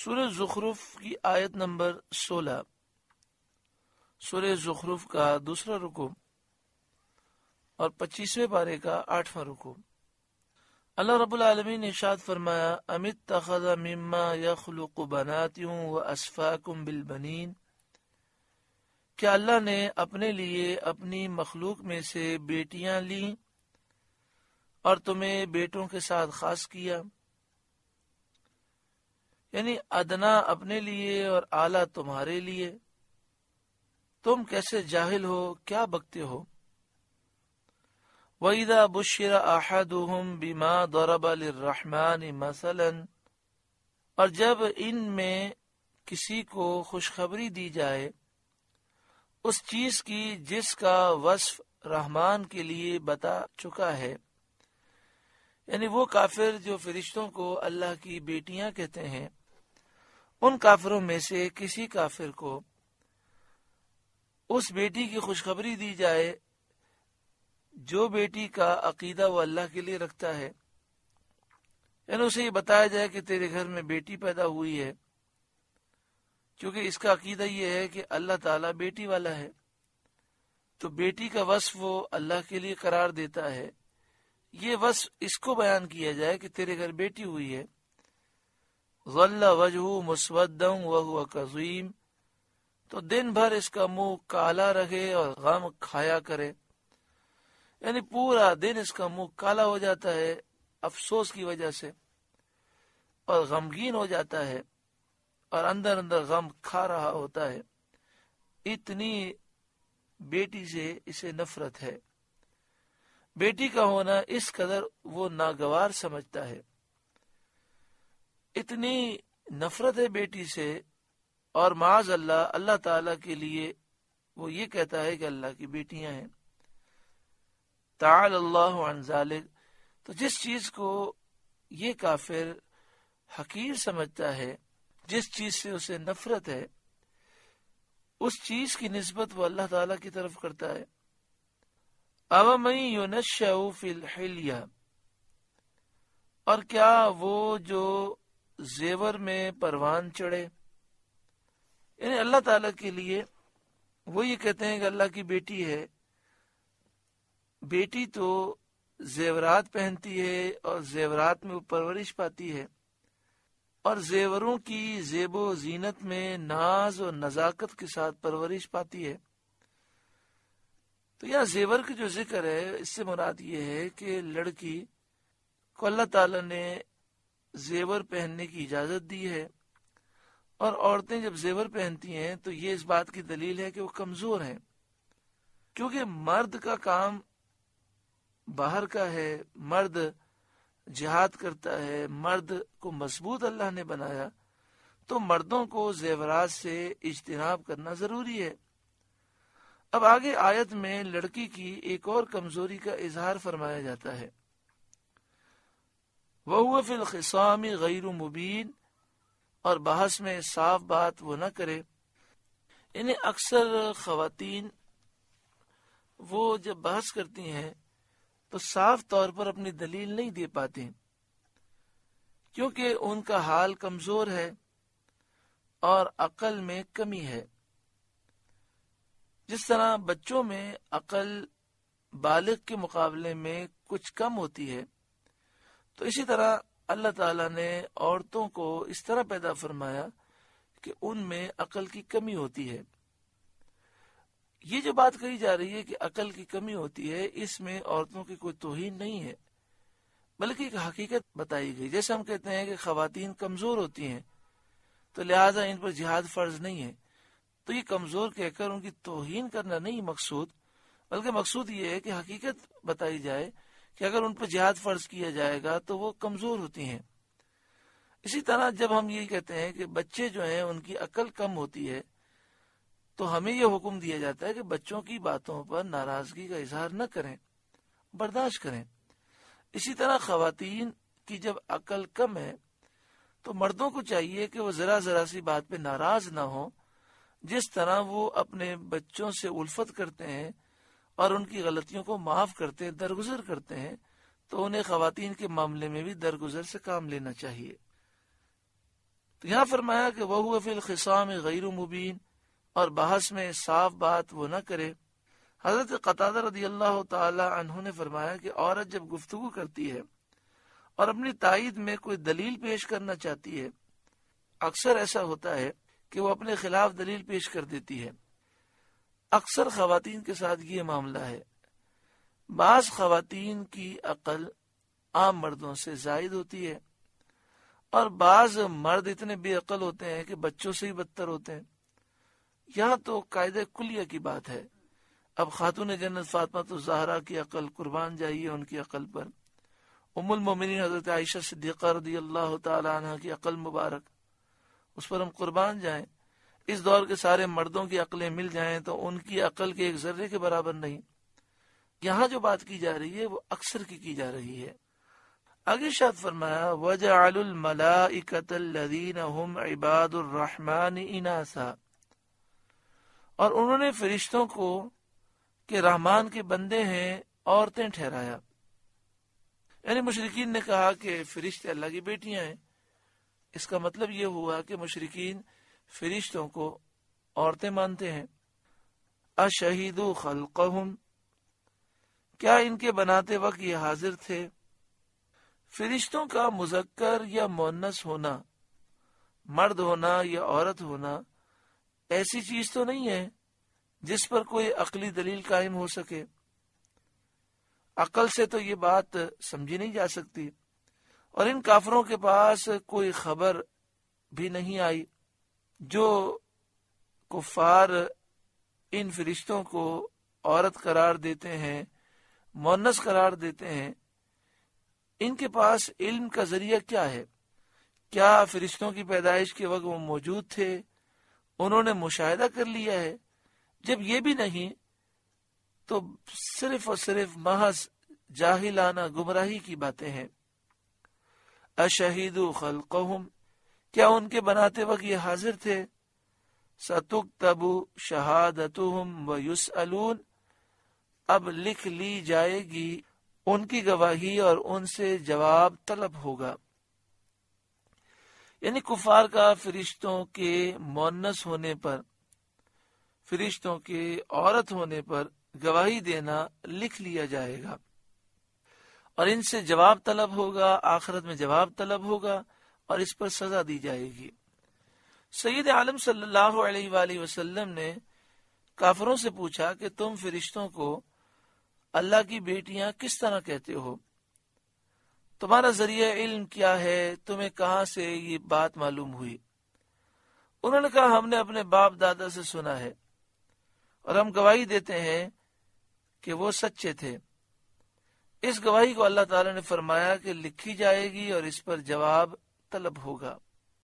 सूर्य ज़ुखरूफ की आयत नंबर सोलह सूर्य ज़ुखरूफ का दूसरा रुको और पच्चीसवें पारे का आठवा रुको अल्लाह रब्बुल आलमीन ने इरशाद फरमाया अमित तखजा मिम्मा यखलुक बनातियों व असफाकुम बिल बनीन क्या अल्लाह ने अपने लिए अपनी मखलूक में से बेटियां ली और तुम्हें बेटों के साथ खास किया यानी अदना अपने लिए और आला तुम्हारे लिए तुम कैसे जाहिल हो क्या बकते हो वईदा बुशरा आहदुहम बीमा रहमान मसलन और जब इन में किसी को खुशखबरी दी जाए उस चीज की जिसका वस्फ रहमान के लिए बता चुका है यानी वो काफिर जो फरिश्तों को अल्लाह की बेटियां कहते हैं उन काफिरों में से किसी काफिर को उस बेटी की खुशखबरी दी जाए जो बेटी का अकीदा वो अल्लाह के लिए रखता है यानी उसे ये बताया जाए कि तेरे घर में बेटी पैदा हुई है क्योंकि इसका अकीदा ये है कि अल्लाह ताला बेटी वाला है तो बेटी का वस्फ वो अल्लाह के लिए करार देता है ये वस्फ इसको बयान किया जाए कि तेरे घर बेटी हुई है वजह मुस्वदम वह तो दिन भर इसका मुंह काला रहे और गम खाया करे यानी पूरा दिन इसका मुंह काला हो जाता है अफसोस की वजह से और गमगीन हो जाता है और अंदर अंदर गम खा रहा होता है इतनी बेटी से इसे नफरत है बेटी का होना इस कदर वो नागवार समझता है इतनी नफरत है बेटी से और माज अल्लाह अल्लाह ताला के लिए वो ये कहता है कि अल्लाह की बेटियां हैं ताल तो जिस चीज को ये काफिर हकीर समझता है जिस चीज से उसे नफरत है उस चीज की नस्बत वो अल्लाह ताला की तरफ करता है अवमई यूनशिया और क्या वो जो जेवर में परवान चढ़े यानी अल्लाह ताला के लिए वो ये कहते हैं कि अल्लाह की बेटी है बेटी तो जेवरात पहनती है और जेवरात में वो परवरिश पाती है और जेवरों की जेबो जीनत में नाज और नज़ाकत के साथ परवरिश पाती है तो यहाँ जेवर की जो जिक्र है इससे मुराद ये है कि लड़की को अल्लाह ताला ने जेवर पहनने की इजाजत दी है और औरतें जब जेवर पहनती हैं तो ये इस बात की दलील है कि वो कमजोर हैं क्योंकि मर्द का काम बाहर का है मर्द जिहाद करता है मर्द को मजबूत अल्लाह ने बनाया तो मर्दों को जेवरात से इज्तनाब करना जरूरी है अब आगे आयत में लड़की की एक और कमजोरी का इजहार फरमाया जाता है वह हुआ फिर फिलखसाम गैर मुबीन और बहस में साफ बात वो न करे इन्हें अक्सर खातन वो जब बहस करती हैं तो साफ तौर पर अपनी दलील नहीं दे पाती क्योंकि उनका हाल कमजोर है और अकल में कमी है जिस तरह बच्चों में अकल बालिग के मुकाबले में कुछ कम होती है तो इसी तरह अल्लाह ताला ने औरतों को इस तरह पैदा फरमाया कि उनमें अकल की कमी होती है ये जो बात कही जा रही है कि अकल की कमी होती है इसमें औरतों की कोई तोहिन नहीं है बल्कि एक हकीकत बताई गई जैसे हम कहते हैं कि खातन कमजोर होती हैं तो लिहाजा इन पर जिहाद फर्ज नहीं है तो ये कमजोर कहकर उनकी तोहिन करना नहीं मकसूद बल्कि मकसूद ये है कि हकीकत बताई जाए कि अगर उन पर जिहाद फर्ज किया जाएगा तो वो कमज़ोर होती हैं इसी तरह जब हम ये कहते हैं कि बच्चे जो हैं उनकी अकल कम होती है तो हमें यह हुक्म दिया जाता है कि बच्चों की बातों पर नाराजगी का इजहार न करें बर्दाश्त करें इसी तरह खातन की जब अकल कम है तो मर्दों को चाहिए कि वो ज़रा ज़रा सी बात पर नाराज ना हो जिस तरह वो अपने बच्चों से उल्फत करते हैं और उनकी गलतियों को माफ करते दरगुजर करते हैं तो उन्हें खातन के मामले में भी दरगुजर से काम लेना चाहिए तो यहाँ फरमाया कि वह फिल खिसाम गैर मुबीन और बहस में साफ बात वो न करे हजरत कतादा रदी अल्लाह तहों ने फरमाया कि औरत जब गुफ्तु करती है और अपनी तइद में कोई दलील पेश करना चाहती है अक्सर ऐसा होता है कि वो अपने खिलाफ दलील पेश कर देती है अक्सर खातन के साथ ये मामला है बास खातन की अकल आम मर्दों से जायद होती है और बाज मर्द इतने बेअल होते हैं कि बच्चों से ही बदतर होते हैं यहाँ तो कायदे कुलिया की बात है अब खातून जन्नत फातमा तो जहरा की अकल कुर्बान जाइए उनकी अकल पर उमुल मोमिन हजरत आयशा सिद्दीक़ा रदी अल्लाह तला की अकल मुबारक उस पर हम कुर्बान जाएं इस दौर के सारे मर्दों की अकलें मिल जाएं तो उनकी अकल के एक जर्रे के बराबर नहीं यहाँ जो बात की जा रही है वो अक्सर की की जा रही है आगे शाद फरमाया वजालमलादीन इबादुररहमान इनासा और उन्होंने फरिश्तों को के रहमान के बंदे हैं औरतें ठहराया यानी मुशरकिन ने कहा कि फरिश्ते अल्लाह की बेटियां हैं इसका मतलब ये हुआ कि मुशरकिन फरिश्तों को औरतें मानते हैं अशहीद खलकहुम क्या इनके बनाते वक्त ये हाजिर थे फरिश्तों का मुजक्कर या मोनस होना मर्द होना या औरत होना ऐसी चीज तो नहीं है जिस पर कोई अकली दलील कायम हो सके अकल से तो ये बात समझी नहीं जा सकती और इन काफरों के पास कोई खबर भी नहीं आई जो कुफार इन फरिश्तों को औरत करार देते हैं मोनस करार देते हैं इनके पास इल्म का जरिया क्या है क्या फरिश्तों की पैदाइश के वक्त वो मौजूद थे उन्होंने मुशाह कर लिया है जब ये भी नहीं तो सिर्फ और सिर्फ महज जाहिलाना गुमराही की बातें हैं अशहीद खलकहम क्या उनके बनाते वक्त ये हाजिर थे सतुक तबु शहादत व अलून अब लिख ली जाएगी उनकी गवाही और उनसे जवाब तलब होगा यानी कुफार का फरिश्तों के मोनस होने पर फरिश्तों के औरत होने पर गवाही देना लिख लिया जाएगा और इनसे जवाब तलब होगा आखरत में जवाब तलब होगा और इस पर सजा दी जाएगी सईद आलम सल्लल्लाहु अलैहि वसल्लम ने काफरों से पूछा कि तुम फिरिश्तों को अल्लाह की बेटियां किस तरह कहते हो तुम्हारा जरिया इल्म क्या है तुम्हें कहाँ से ये बात मालूम हुई उन्होंने कहा हमने अपने बाप दादा से सुना है और हम गवाही देते हैं कि वो सच्चे थे इस गवाही को अल्लाह ताला ने फरमाया कि लिखी जाएगी और इस पर जवाब तलब होगा